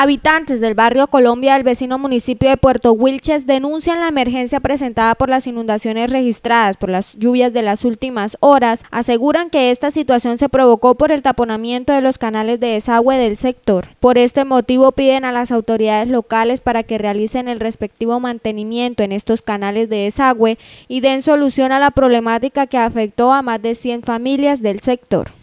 Habitantes del barrio Colombia del vecino municipio de Puerto Wilches denuncian la emergencia presentada por las inundaciones registradas por las lluvias de las últimas horas. Aseguran que esta situación se provocó por el taponamiento de los canales de desagüe del sector. Por este motivo piden a las autoridades locales para que realicen el respectivo mantenimiento en estos canales de desagüe y den solución a la problemática que afectó a más de 100 familias del sector.